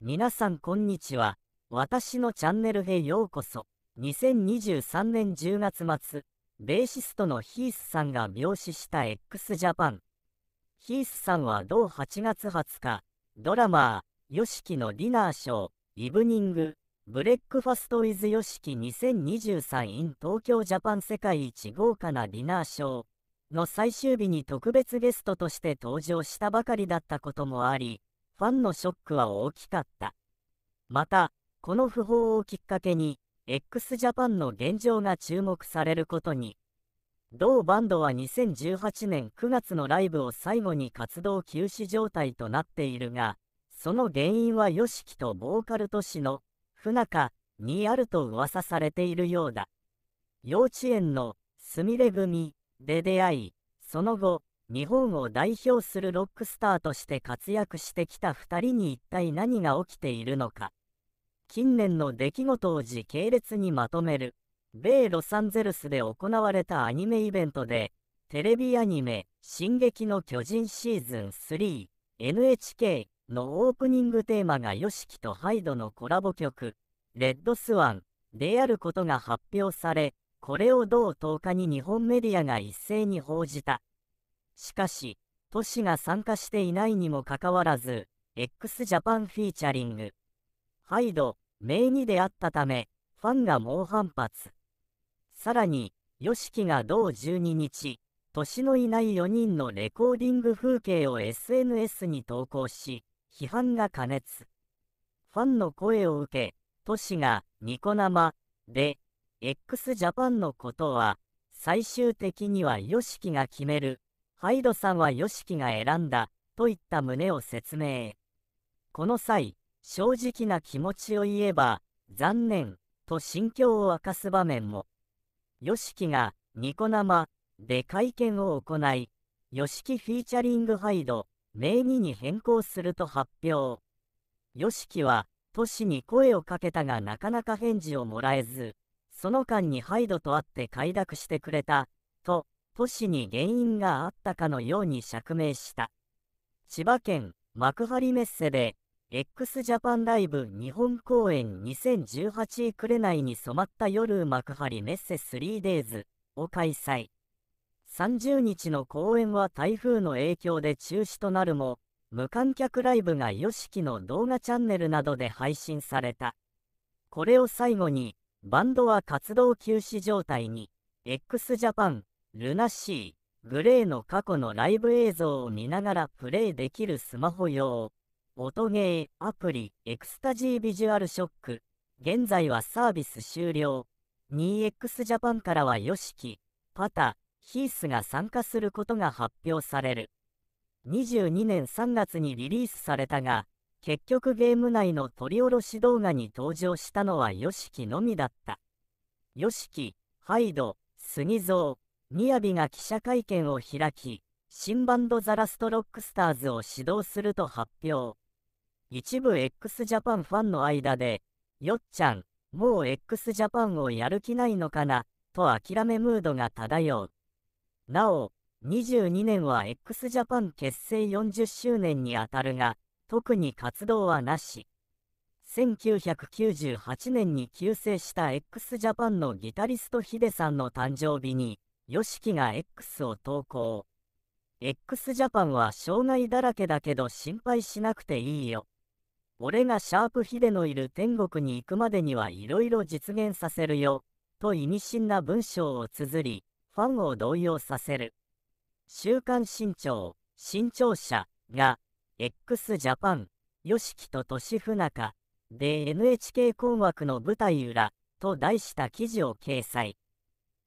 皆さんこんにちは。私のチャンネルへようこそ。2023年10月末、ベーシストのヒースさんが病死した x ジャパンヒースさんは同8月20日、ドラマー、yoshiki のディナーショー、イブニング、ブレックファスト・ウィズ・ yoshiki 2023 in 東京ジャパン世界一豪華なディナーショーの最終日に特別ゲストとして登場したばかりだったこともあり、ファンのショックは大きかった。また、この訃報をきっかけに、x ジャパンの現状が注目されることに。同バンドは2018年9月のライブを最後に活動休止状態となっているが、その原因は YOSHIKI とボーカル都市の不仲にあると噂されているようだ。幼稚園のすみれ組で出会い、その後、日本を代表するロックスターとして活躍してきた2人に一体何が起きているのか近年の出来事を時系列にまとめる米ロサンゼルスで行われたアニメイベントでテレビアニメ「進撃の巨人」シーズン 3NHK のオープニングテーマが YOSHIKI とハイドのコラボ曲「レッドスワン」であることが発表されこれを同10日に日本メディアが一斉に報じた。しかし、都市が参加していないにもかかわらず、x ジャパンフィーチャリング、ハイド、名義であったため、ファンが猛反発。さらに、yoshiki が同12日、年のいない4人のレコーディング風景を SNS に投稿し、批判が過熱。ファンの声を受け、都市がニコ生で、x ジャパンのことは、最終的には yoshiki が決めるハイドさんは YOSHIKI が選んだといった旨を説明。この際、正直な気持ちを言えば、残念と心境を明かす場面も。YOSHIKI がニコ生で会見を行い、YOSHIKI フィーチャリングハイド、名義に変更すると発表。YOSHIKI は、トシに声をかけたがなかなか返事をもらえず、その間にハイドと会って快諾してくれた、と都市に原因があったかのように釈明した。千葉県幕張メッセで x ジャパンライブ日本公演2018いに染まった夜幕張メッセ 3days を開催。30日の公演は台風の影響で中止となるも、無観客ライブが YOSHIKI の動画チャンネルなどで配信された。これを最後に、バンドは活動休止状態に、x ジャパンルナシー、グレーの過去のライブ映像を見ながらプレイできるスマホ用、音ゲー、アプリ、エクスタジービジュアルショック、現在はサービス終了、2X ジャパンからは YOSHIKI、パタ、ヒースが参加することが発表される。22年3月にリリースされたが、結局ゲーム内の取り下ろし動画に登場したのは YOSHIKI のみだった。YOSHIKI、ハイド、スギゾみやびが記者会見を開き、新バンドザラストロックスターズを指導すると発表。一部 x ジャパンファンの間で、よっちゃん、もう x ジャパンをやる気ないのかな、と諦めムードが漂う。なお、22年は x ジャパン結成40周年にあたるが、特に活動はなし。1998年に急成した x ジャパンのギタリストヒデさんの誕生日に、YOSHIKI が X を投稿。x ジャパンは障害だらけだけど心配しなくていいよ。俺がシャープヒデのいる天国に行くまでにはいろいろ実現させるよ。と意味深な文章を綴り、ファンを動揺させる。週刊新潮、新潮社が、x ジャパン、yoshiki と年不仲、で NHK 困惑の舞台裏、と題した記事を掲載。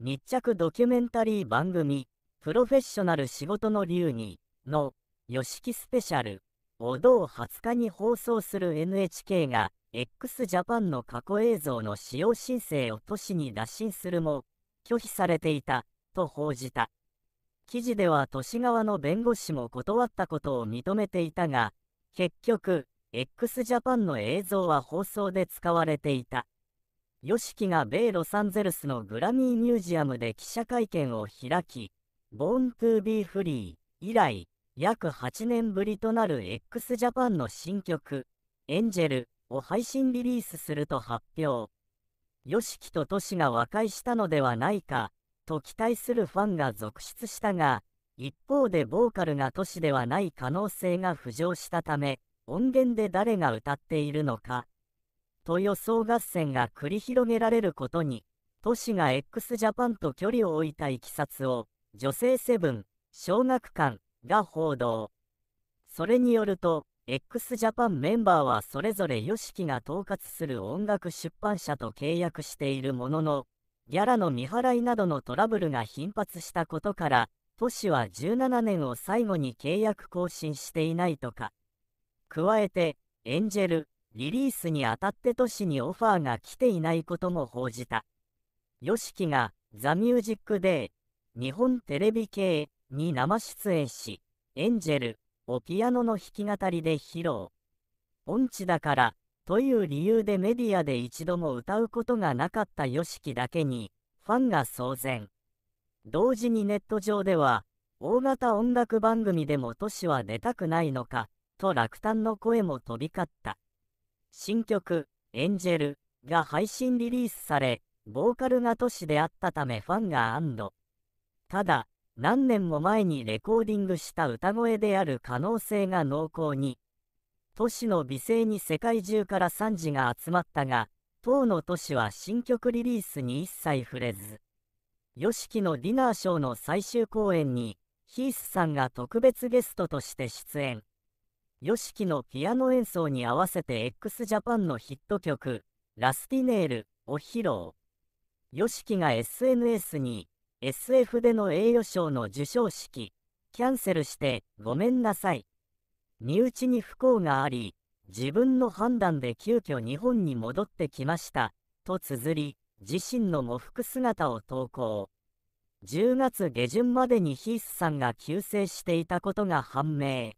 密着ドキュメンタリー番組「プロフェッショナル仕事の流儀」の「YOSHIKI スペシャル」を同20日に放送する NHK が x ジャパンの過去映像の使用申請を都市に打診するも拒否されていたと報じた記事では都市側の弁護士も断ったことを認めていたが結局 x ジャパンの映像は放送で使われていた yoshiki が米ロサンゼルスのグラミーミュージアムで記者会見を開き、b o ン・ト to be Free 以来、約8年ぶりとなる x ジャパンの新曲、エンジェルを配信リリースすると発表。yoshiki とトシが和解したのではないか、と期待するファンが続出したが、一方でボーカルが都市ではない可能性が浮上したため、音源で誰が歌っているのか、と予想合戦が繰り広げられることに、都市が x ジャパンと距離を置いたいきさつを、女性セブン、小学館が報道。それによると、x ジャパンメンバーはそれぞれ YOSHIKI が統括する音楽出版社と契約しているものの、ギャラの未払いなどのトラブルが頻発したことから、都市は17年を最後に契約更新していないとか。加えて、エンジェル、リリースにあたって都市にオファーが来ていないことも報じた。yoshiki がザ・ミュージック・デイ、日本テレビ系に生出演し、エンジェルをピアノの弾き語りで披露。音痴だからという理由でメディアで一度も歌うことがなかった yoshiki だけに、ファンが騒然。同時にネット上では、大型音楽番組でも都市は出たくないのか、と落胆の声も飛び交った。新曲「エンジェル」が配信リリースされボーカルが都市であったためファンが安堵ただ何年も前にレコーディングした歌声である可能性が濃厚に都市の美声に世界中から賛辞が集まったが当の都市は新曲リリースに一切触れず YOSHIKI のディナーショーの最終公演にヒースさんが特別ゲストとして出演 YOSHIKI のピアノ演奏に合わせて XJAPAN のヒット曲「ラスティネール」を披露 YOSHIKI が SNS に SF での栄誉賞の授賞式キャンセルしてごめんなさい身内に不幸があり自分の判断で急遽日本に戻ってきましたと綴り自身の喪服姿を投稿10月下旬までにヒースさんが急逝していたことが判明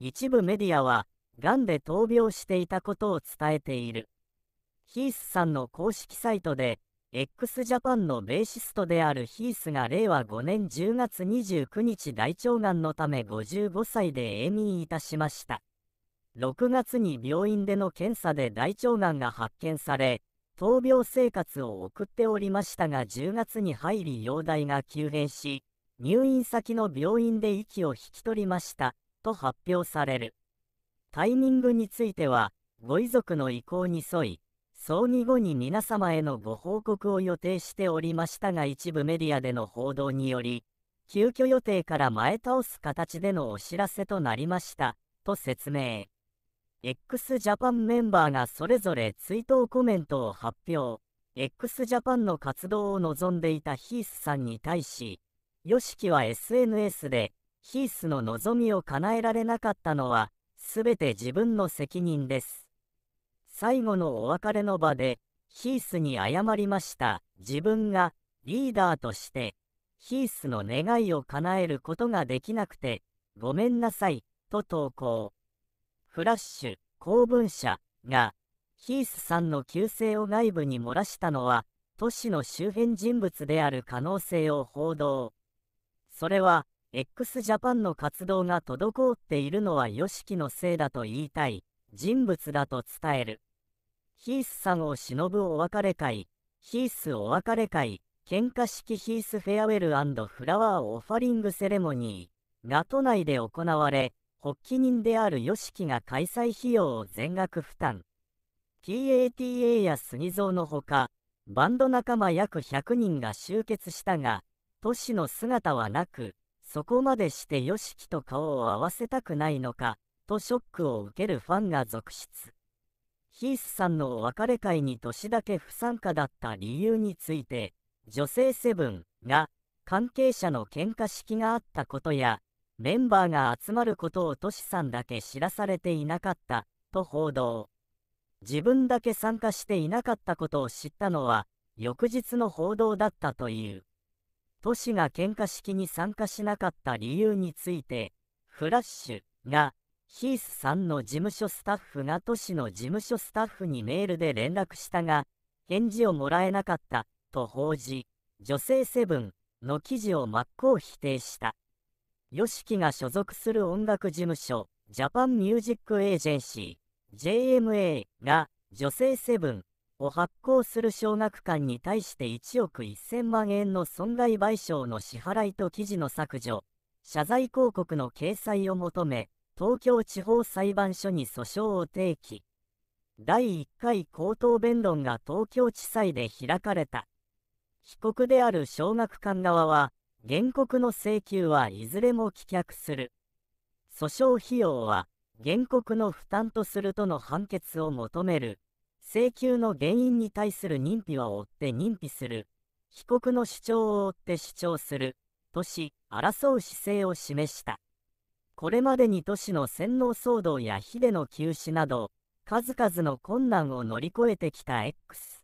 一部メディアは、がんで闘病していたことを伝えている。ヒースさんの公式サイトで、x ジャパンのベーシストであるヒースが令和5年10月29日大腸がんのため55歳で永眠いたしました。6月に病院での検査で大腸がんが発見され、闘病生活を送っておりましたが10月に入り容体が急変し、入院先の病院で息を引き取りました。と発表される。タイミングについては、ご遺族の意向に沿い、葬儀後に皆様へのご報告を予定しておりましたが一部メディアでの報道により、急遽予定から前倒す形でのお知らせとなりました、と説明。x ジャパンメンバーがそれぞれ追悼コメントを発表。x ジャパンの活動を望んでいたヒースさんに対し、yoshiki は SNS で、ヒースの望みを叶えられなかったのは、すべて自分の責任です。最後のお別れの場で、ヒースに謝りました。自分がリーダーとして、ヒースの願いを叶えることができなくて、ごめんなさい、と投稿。フラッシュ、公文社が、ヒースさんの旧姓を外部に漏らしたのは、都市の周辺人物である可能性を報道。それは、x j a p a n の活動が滞っているのは YOSHIKI のせいだと言いたい人物だと伝えるヒースさんを忍ぶお別れ会ヒースお別れ会喧嘩式ヒースフェアウェルフラワーオファリングセレモニーが都内で行われ発起人である YOSHIKI が開催費用を全額負担 TATA や杉蔵のほかバンド仲間約100人が集結したが都市の姿はなくそこまでして yoshiki と顔を合わせたくないのか、とショックを受けるファンが続出。ヒースさんのお別れ会に年だけ不参加だった理由について、女性セブンが関係者の喧嘩式があったことや、メンバーが集まることをトシさんだけ知らされていなかった、と報道。自分だけ参加していなかったことを知ったのは、翌日の報道だったという。都市が喧嘩式に参加しなかった理由について、フラッシュが、ヒースさんの事務所スタッフが都市の事務所スタッフにメールで連絡したが、返事をもらえなかった、と報じ、女性セブンの記事を真っ向否定した。yoshiki が所属する音楽事務所、ジャパンミュージックエージェンシー、JMA が、女性セブンを発行する小学館に対して1億1000万円の損害賠償の支払いと記事の削除、謝罪広告の掲載を求め、東京地方裁判所に訴訟を提起。第1回口頭弁論が東京地裁で開かれた。被告である小学館側は、原告の請求はいずれも棄却する。訴訟費用は、原告の負担とするとの判決を求める。請求の原因に対する認否は追って認否する、被告の主張を追って主張する、とし、争う姿勢を示した。これまでに都市の洗脳騒動やヒデの休止など、数々の困難を乗り越えてきた X。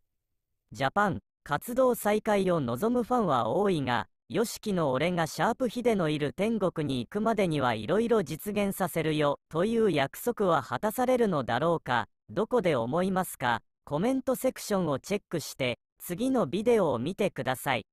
ジャパン、活動再開を望むファンは多いが、yoshiki の俺がシャープヒデのいる天国に行くまでにはいろいろ実現させるよ、という約束は果たされるのだろうか、どこで思いますかコメントセクションをチェックして次のビデオを見てください。